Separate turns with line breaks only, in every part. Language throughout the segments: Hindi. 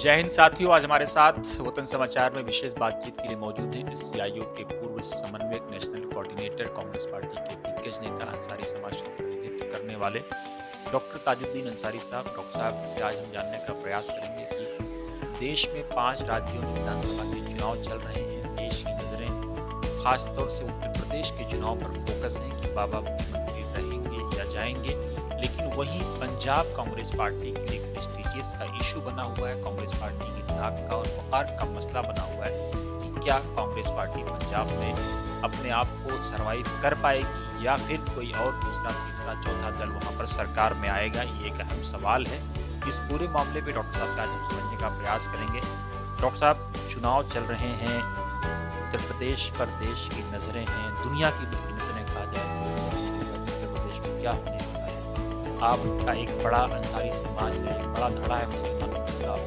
जय हिंद साथियों आज हमारे साथ वतन समाचार में विशेष बातचीत के लिए मौजूद हैं इस के पूर्व समन्वयक नेशनल कोऑर्डिनेटर कांग्रेस पार्टी के दिग्गज नेता अंसारी समाज का प्रतिनिधित्व करने वाले डॉक्टर ताजुद्दीन अंसारी साहब डॉक्टर साहब से आज हम जानने का प्रयास करेंगे कि देश में पांच राज्यों में विधानसभा के चुनाव चल रहे हैं देश की नज़रें खासतौर से उत्तर प्रदेश के चुनाव पर फोकस हैं कि बाबा मुख्यमंत्री रहेंगे या जाएंगे लेकिन वहीं पंजाब कांग्रेस पार्टी के केस का इशू बना हुआ है कांग्रेस पार्टी की नाक का और वकार का मसला बना हुआ है कि क्या कांग्रेस पार्टी पंजाब में अपने आप को सर्वाइव कर पाएगी या फिर कोई और दूसरा तीसरा चौथा दल वहाँ पर सरकार में आएगा ये एक अहम सवाल है इस पूरे मामले पे डॉक्टर साहब का आज समझने का प्रयास करेंगे डॉक्टर साहब चुनाव चल रहे हैं उत्तर प्रदेश पर देश की नज़रें हैं दुनिया की नज़रें कहा जाए उत्तर प्रदेश में क्या होने आपका एक बड़ा अंसारी समाज है बड़ा धड़ा है मुसलमानों के खिलाफ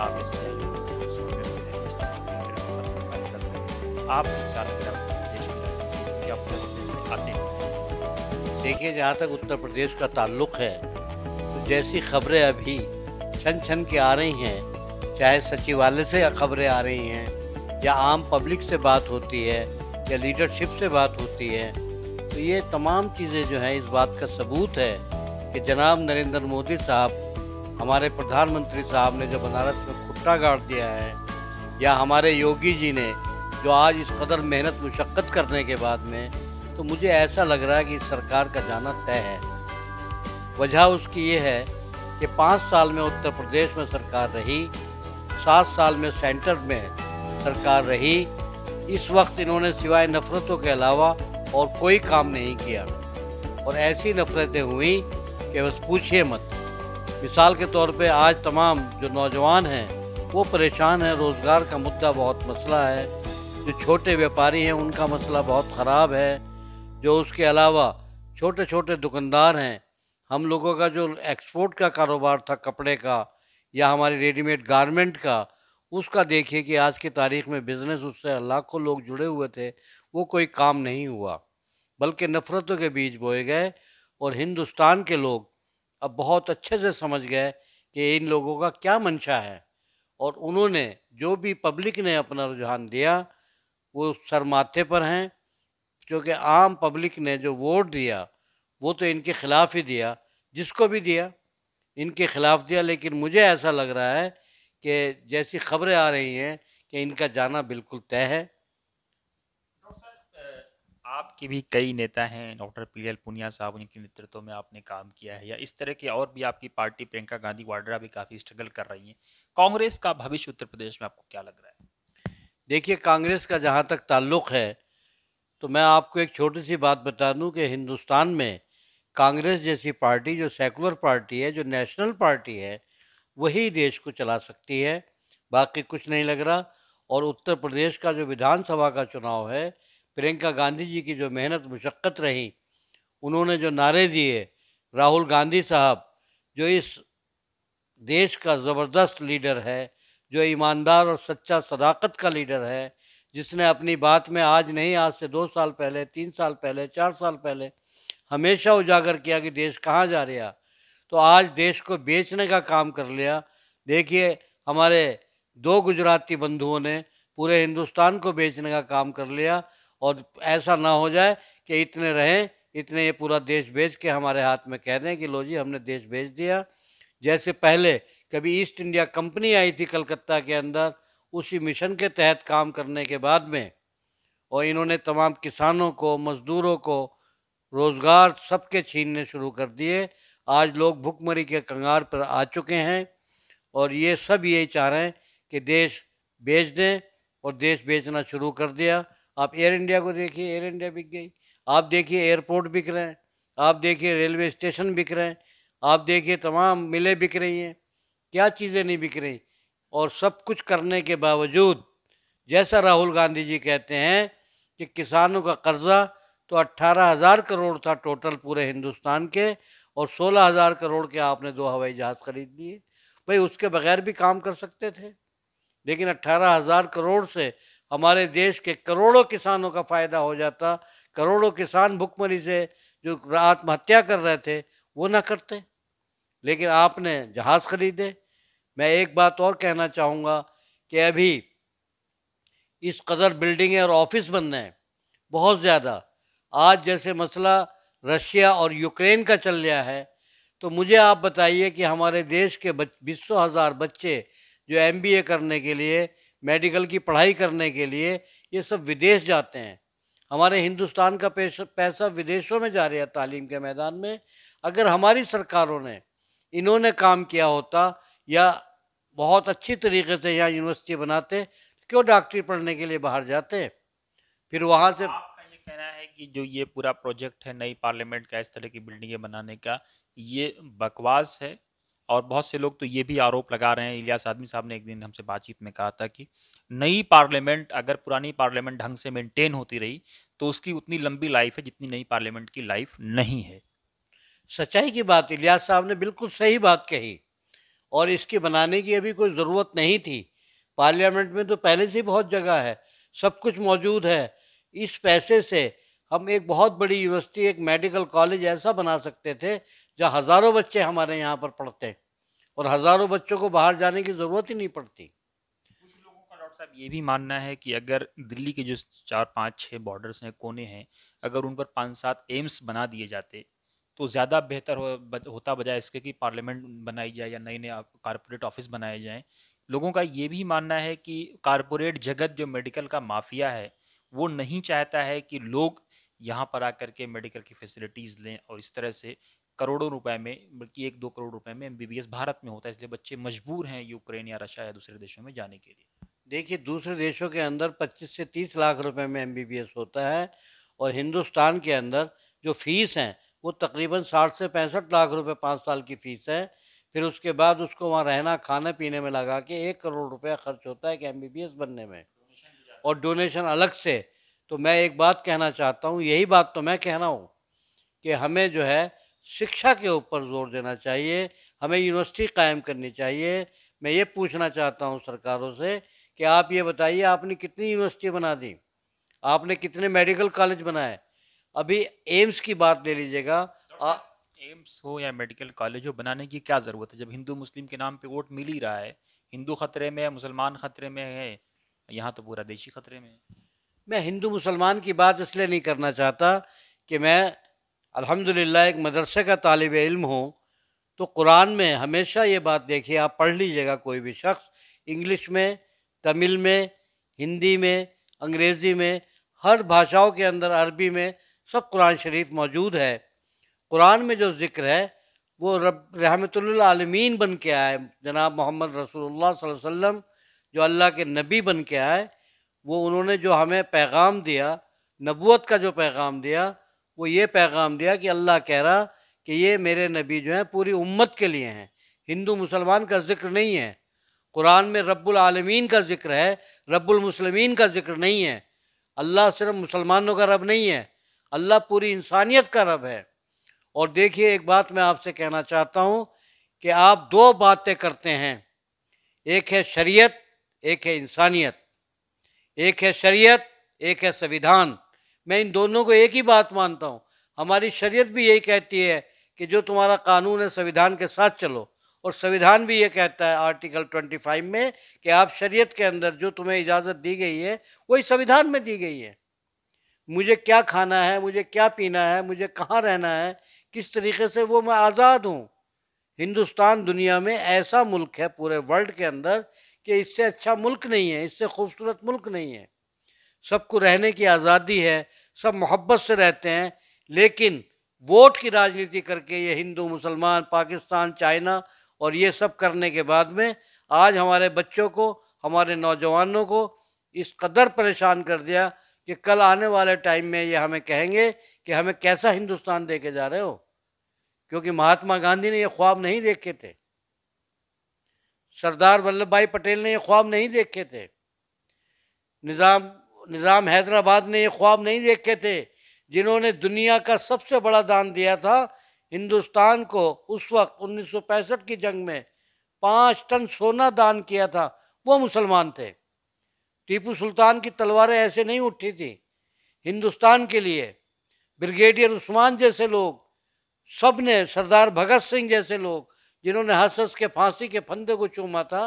आप इससे
आप देखिए जहाँ तक उत्तर प्रदेश का ताल्लुक है तो जैसी खबरें अभी छन छन के आ रही हैं चाहे सचिवालय से खबरें आ रही हैं या आम पब्लिक से बात होती है या लीडरशिप से बात होती है तो ये तमाम चीज़ें जो हैं इस बात का सबूत है कि जनाब नरेंद्र मोदी साहब हमारे प्रधानमंत्री साहब ने जो बनारस में खुट्टा गाड़ दिया है या हमारे योगी जी ने जो आज इस कदर मेहनत मुशक्क़त करने के बाद में तो मुझे ऐसा लग रहा है कि इस सरकार का जाना तय है वजह उसकी ये है कि पाँच साल में उत्तर प्रदेश में सरकार रही सात साल में सेंटर में सरकार रही इस वक्त इन्होंने सिवाय नफरतों के अलावा और कोई काम नहीं किया और ऐसी नफ़रतें हुई कि बस पूछिए मत मिसाल के तौर पे आज तमाम जो नौजवान हैं वो परेशान हैं रोज़गार का मुद्दा बहुत मसला है जो छोटे व्यापारी हैं उनका मसला बहुत ख़राब है जो उसके अलावा छोटे छोटे दुकानदार हैं हम लोगों का जो एक्सपोर्ट का कारोबार था कपड़े का या हमारे रेडीमेड गारमेंट का उसका देखिए कि आज की तारीख में बिज़नेस उससे लाखों लोग जुड़े हुए थे वो कोई काम नहीं हुआ बल्कि नफ़रतों के बीज बोए गए और हिंदुस्तान के लोग अब बहुत अच्छे से समझ गए कि इन लोगों का क्या मंशा है और उन्होंने जो भी पब्लिक ने अपना रुझान दिया वो सर माथे पर हैं क्योंकि आम पब्लिक ने जो वोट दिया वो तो इनके ख़िलाफ़ ही दिया जिसको भी दिया इनके ख़िलाफ़ दिया लेकिन मुझे ऐसा लग रहा है कि जैसी खबरें आ रही हैं कि इनका जाना बिल्कुल तय है
आपके भी कई नेता हैं डॉक्टर पी एल पुनिया साहब उनके नेतृत्व में आपने काम किया है या इस तरह के और भी आपकी पार्टी प्रियंका गांधी वाड्रा भी काफ़ी स्ट्रगल कर रही हैं कांग्रेस का भविष्य उत्तर प्रदेश में आपको क्या लग रहा है
देखिए कांग्रेस का जहाँ तक ताल्लुक है तो मैं आपको एक छोटी सी बात बता दूँ कि हिंदुस्तान में कांग्रेस जैसी पार्टी जो सेकुलर पार्टी है जो नेशनल पार्टी है वही देश को चला सकती है बाकी कुछ नहीं लग रहा और उत्तर प्रदेश का जो विधानसभा का चुनाव है प्रियंका गांधी जी की जो मेहनत मुशक्क़त रही उन्होंने जो नारे दिए राहुल गांधी साहब जो इस देश का ज़बरदस्त लीडर है जो ईमानदार और सच्चा सदाकत का लीडर है जिसने अपनी बात में आज नहीं आज से दो साल पहले तीन साल पहले चार साल पहले हमेशा उजागर किया कि देश कहाँ जा रहा तो आज देश को बेचने का काम कर लिया देखिए हमारे दो गुजराती बंधुओं ने पूरे हिंदुस्तान को बेचने का काम कर लिया और ऐसा ना हो जाए कि इतने रहें इतने ये पूरा देश बेच के हमारे हाथ में कह दें कि लो जी हमने देश भेज दिया जैसे पहले कभी ईस्ट इंडिया कंपनी आई थी कलकत्ता के अंदर उसी मिशन के तहत काम करने के बाद में और इन्होंने तमाम किसानों को मज़दूरों को रोज़गार सबके छीनने शुरू कर दिए आज लोग भुखमरी के कंगार पर आ चुके हैं और ये सब यही चाह रहे हैं कि देश बेच दें और देश बेचना शुरू कर दिया आप एयर इंडिया को देखिए एयर इंडिया बिक गई आप देखिए एयरपोर्ट बिक रहे हैं आप देखिए रेलवे स्टेशन बिक रहे हैं आप देखिए तमाम मिलें बिक रही हैं क्या चीज़ें नहीं बिक रही और सब कुछ करने के बावजूद जैसा राहुल गांधी जी कहते हैं कि किसानों का कर्ज़ा तो अट्ठारह हज़ार करोड़ था टोटल पूरे हिंदुस्तान के और सोलह हज़ार करोड़ के आपने दो हवाई जहाज़ खरीद लिए भाई उसके बगैर भी काम कर सकते थे लेकिन अट्ठारह हज़ार करोड़ से हमारे देश के करोड़ों किसानों का फ़ायदा हो जाता करोड़ों किसान भुखमरी से जो आत्महत्या कर रहे थे वो ना करते लेकिन आपने जहाज़ ख़रीदे मैं एक बात और कहना चाहूँगा कि अभी इस कदर बिल्डिंगें और ऑफिस बन रहे हैं बहुत ज़्यादा आज जैसे मसला रशिया और यूक्रेन का चल रहा है तो मुझे आप बताइए कि हमारे देश के बीसों हज़ार बच्चे जो एम करने के लिए मेडिकल की पढ़ाई करने के लिए ये सब विदेश जाते हैं हमारे हिंदुस्तान का पैसा विदेशों में जा रहा है तालीम के मैदान में अगर हमारी सरकारों ने इन्होंने काम किया होता या बहुत अच्छी तरीके से यहाँ यूनिवर्सिटी बनाते क्यों डॉक्टरी पढ़ने के लिए बाहर जाते फिर वहाँ से आपका ये
कहना है कि जो ये पूरा प्रोजेक्ट है नई पार्लियामेंट का इस तरह की बिल्डिंगें बनाने का ये बकवास है और बहुत से लोग तो ये भी आरोप लगा रहे हैं इलियास आदमी साहब ने एक दिन हमसे बातचीत में कहा था कि नई पार्लियामेंट अगर पुरानी पार्लियामेंट ढंग से मेंटेन होती रही तो उसकी
उतनी लंबी लाइफ है जितनी नई पार्लियामेंट की लाइफ नहीं है सच्चाई की बात इलियास साहब ने बिल्कुल सही बात कही और इसके बनाने की अभी कोई ज़रूरत नहीं थी पार्लियामेंट में तो पहले से ही बहुत जगह है सब कुछ मौजूद है इस पैसे से हम एक बहुत बड़ी यूनिवर्सिटी एक मेडिकल कॉलेज ऐसा बना सकते थे जहाँ हज़ारों बच्चे हमारे यहाँ पर पढ़ते और हज़ारों बच्चों को बाहर जाने की ज़रूरत ही नहीं पड़ती लोगों का डॉक्टर साहब
ये भी मानना है कि अगर दिल्ली के जो चार पाँच छः बॉर्डर्स हैं कोने हैं अगर उन पर पाँच सात एम्स बना दिए जाते तो ज़्यादा बेहतर हो, होता बजाय इसके कि पार्लियामेंट बनाई जाए या नए नए कारपोरेट ऑफिस बनाए जाएँ लोगों का ये भी मानना है कि कारपोरेट जगत जो मेडिकल का माफिया है वो नहीं चाहता है कि लोग यहाँ पर आकर के मेडिकल की फैसिलिटीज़ लें और इस तरह से करोड़ों रुपए में बल्कि एक दो करोड़ रुपए में एमबीबीएस भारत में होता है इसलिए बच्चे मजबूर हैं यूक्रेन या रशिया या दूसरे देशों में जाने के लिए
देखिए दूसरे देशों के अंदर 25 से 30 लाख रुपए में एमबीबीएस होता है और हिंदुस्तान के अंदर जो फीस हैं वो तकरीबन साठ से पैंसठ लाख रुपये पाँच साल की फ़ीस है फिर उसके बाद उसको वहाँ रहना खाने पीने में लगा के एक करोड़ रुपया खर्च होता है कि एम बनने में और डोनेशन अलग से तो मैं एक बात कहना चाहता हूँ यही बात तो मैं कहना हूँ कि हमें जो है शिक्षा के ऊपर जोर देना चाहिए हमें यूनिवर्सिटी कायम करनी चाहिए मैं ये पूछना चाहता हूँ सरकारों से कि आप ये बताइए आपने कितनी यूनिवर्सिटी बना दी आपने कितने मेडिकल कॉलेज बनाए अभी एम्स की बात ले लीजिएगा
एम्स हो या मेडिकल कॉलेज हो बनाने की क्या ज़रूरत है जब हिंदू मुस्लिम के नाम पे वोट मिल ही रहा है हिंदू खतरे में है मुसलमान खतरे में है यहाँ तो पूरा देशी खतरे में है
मैं हिंदू मुसलमान की बात इसलिए नहीं करना चाहता कि मैं अल्हम्दुलिल्लाह एक मदरसे का तालब इल्म हूँ तो कुरान में हमेशा ये बात देखिए आप पढ़ लीजिएगा कोई भी शख्स इंग्लिश में तमिल में हिंदी में अंग्रेज़ी में हर भाषाओं के अंदर अरबी में सब कुरान शरीफ मौजूद है कुरान में जो ज़िक्र है वो रब रहमतुल्लामीन बन के आए जनाब मोहम्मद रसूलुल्लाह वसल्लम जो अल्लाह के नबी बन के आए वो उन्होंने जो हमें पैगाम दिया नबूत का जो पैगाम दिया वो ये पैगाम दिया कि अल्लाह कह रहा कि ये मेरे नबी जो हैं पूरी उम्मत के लिए हैं हिंदू मुसलमान का ज़िक्र नहीं है कुरान में रब्बुल का ज़िक्र है रब्बुल का ज़िक्र नहीं है अल्लाह सिर्फ मुसलमानों का रब नहीं है अल्लाह पूरी इंसानियत का रब है और देखिए एक बात मैं आपसे कहना चाहता हूँ कि आप दो बातें करते हैं एक है शरीयत एक है इंसानियत एक है शरीयत एक है संविधान मैं इन दोनों को एक ही बात मानता हूँ हमारी शरीयत भी यही कहती है कि जो तुम्हारा कानून है संविधान के साथ चलो और संविधान भी ये कहता है आर्टिकल 25 में कि आप शरीयत के अंदर जो तुम्हें इजाज़त दी गई है वही संविधान में दी गई है मुझे क्या खाना है मुझे क्या पीना है मुझे कहाँ रहना है किस तरीके से वो मैं आज़ाद हूँ हिंदुस्तान दुनिया में ऐसा मुल्क है पूरे वर्ल्ड के अंदर कि इससे अच्छा मुल्क नहीं है इससे खूबसूरत मुल्क नहीं है सबको रहने की आज़ादी है सब मोहब्बत से रहते हैं लेकिन वोट की राजनीति करके ये हिंदू मुसलमान पाकिस्तान चाइना और ये सब करने के बाद में आज हमारे बच्चों को हमारे नौजवानों को इस कदर परेशान कर दिया कि कल आने वाले टाइम में ये हमें कहेंगे कि हमें कैसा हिंदुस्तान दे जा रहे हो क्योंकि महात्मा गांधी ने ये ख्वाब नहीं देखे थे सरदार वल्लभ भाई पटेल ने ये ख्वाब नहीं देखे थे निज़ाम निज़ाम हैदराबाद ने ये ख्वाब नहीं देखे थे जिन्होंने दुनिया का सबसे बड़ा दान दिया था हिंदुस्तान को उस वक्त उन्नीस की जंग में पाँच टन सोना दान किया था वो मुसलमान थे टीपू सुल्तान की तलवारें ऐसे नहीं उठी थी हिंदुस्तान के लिए ब्रिगेडियर उस्मान जैसे लोग सब ने सरदार भगत सिंह जैसे लोग जिन्होंने हंस हंस के फांसी के फंदे को चूमा था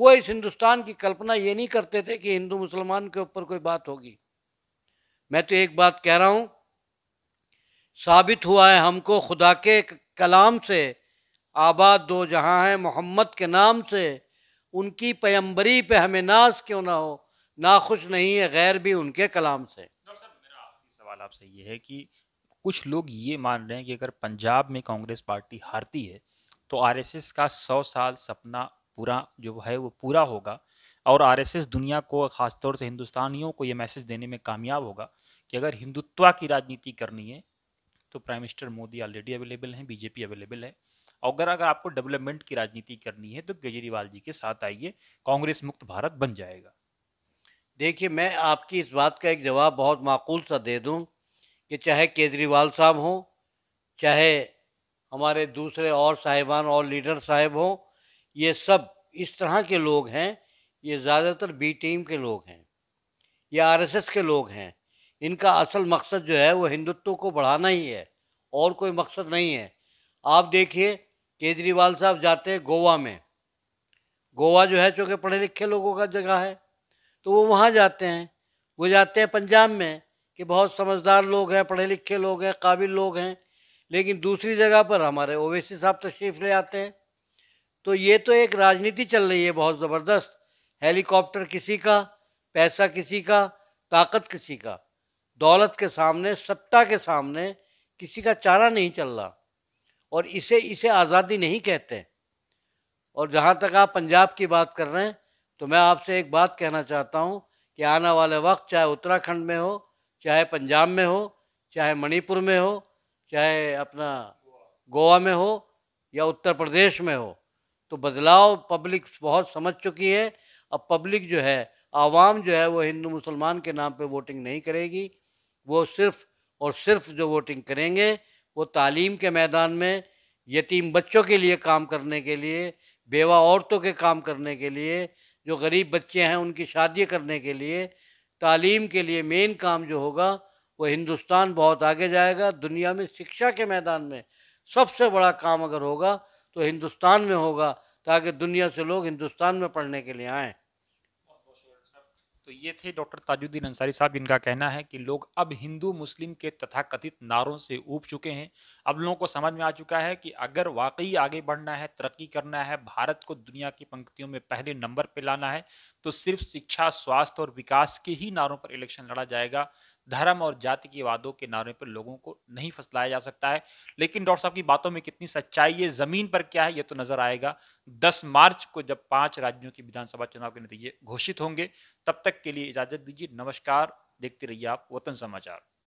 वो इस हिंदुस्तान की कल्पना ये नहीं करते थे कि हिंदू मुसलमान के ऊपर कोई बात होगी मैं तो एक बात कह रहा हूँ साबित हुआ है हमको खुदा के कलाम से आबाद दो जहाँ हैं मोहम्मद के नाम से उनकी पैम्बरी पे हमें नाज क्यों ना हो नाखुश नहीं है गैर भी उनके कलाम से
सवाल आपसे ये है कि कुछ लोग ये मान रहे हैं कि अगर पंजाब में कांग्रेस पार्टी हारती है तो आरएसएस का सौ साल सपना पूरा जो है वो पूरा होगा और आरएसएस दुनिया को खासतौर से हिंदुस्तानियों को ये मैसेज देने में कामयाब होगा कि अगर हिंदुत्व की राजनीति करनी है तो prime minister Modi already available हैं बीजेपी अवेलेबल है और अगर अगर आपको डेवलपमेंट की राजनीति करनी है तो केजरीवाल जी के साथ आइए कांग्रेस मुक्त भारत
बन जाएगा देखिए मैं आपकी इस बात का एक जवाब बहुत माकूल सा दे दूं कि चाहे केजरीवाल साहब हों चाहे हमारे दूसरे और साहिबान और लीडर साहब हों ये सब इस तरह के लोग हैं ये ज़्यादातर बी टीम के लोग हैं या आरएसएस के लोग हैं इनका असल मकसद जो है वो हिंदुत्व को बढ़ाना ही है और कोई मकसद नहीं है आप देखिए केजरीवाल साहब जाते हैं गोवा में गोवा जो है चूँकि पढ़े लिखे लोगों का जगह है तो वो वहाँ जाते हैं वो जाते हैं पंजाब में कि बहुत समझदार लोग हैं पढ़े लिखे लोग हैं काबिल लोग हैं लेकिन दूसरी जगह पर हमारे ओवैसी साहब तशरीफ ले आते हैं तो ये तो एक राजनीति चल रही है बहुत ज़बरदस्त हेलीकॉप्टर किसी का पैसा किसी का ताकत किसी का दौलत के सामने सत्ता के सामने किसी का चारा नहीं चल रहा और इसे इसे आज़ादी नहीं कहते और जहाँ तक आप पंजाब की बात कर रहे हैं तो मैं आपसे एक बात कहना चाहता हूँ कि आने वाले वक्त चाहे उत्तराखंड में हो चाहे पंजाब में हो चाहे मणिपुर में हो चाहे अपना गोवा में हो या उत्तर प्रदेश में हो तो बदलाव पब्लिक बहुत समझ चुकी है अब पब्लिक जो है आवाम जो है वो हिंदू मुसलमान के नाम पे वोटिंग नहीं करेगी वो सिर्फ और सिर्फ जो वोटिंग करेंगे वो तालीम के मैदान में यतीम बच्चों के लिए काम करने के लिए बेवा औरतों के काम करने के लिए जो गरीब बच्चे हैं उनकी शादी करने के लिए तालीम के लिए मेन काम जो होगा वो हिंदुस्तान बहुत आगे जाएगा दुनिया में शिक्षा के मैदान में सबसे बड़ा काम अगर होगा तो हिंदुस्तान में होगा ताकि दुनिया से लोग हिंदुस्तान में पढ़ने के लिए आएँ
तो ये थे डॉक्टर ताजुद्दीन अंसारी साहब इनका कहना है कि लोग अब हिंदू मुस्लिम के तथाकथित नारों से ऊब चुके हैं अब लोगों को समझ में आ चुका है कि अगर वाकई आगे बढ़ना है तरक्की करना है भारत को दुनिया की पंक्तियों में पहले नंबर पर लाना है तो सिर्फ शिक्षा स्वास्थ्य और विकास के ही नारों पर इलेक्शन लड़ा जाएगा धर्म और जाति के वादों के नारे पर लोगों को नहीं फसलाया जा सकता है लेकिन डॉक्टर साहब की बातों में कितनी सच्चाई है जमीन पर क्या है ये तो नजर आएगा 10 मार्च को जब पांच राज्यों की विधानसभा चुनाव के नतीजे घोषित होंगे तब तक के लिए इजाजत दीजिए नमस्कार देखते रहिए आप वतन समाचार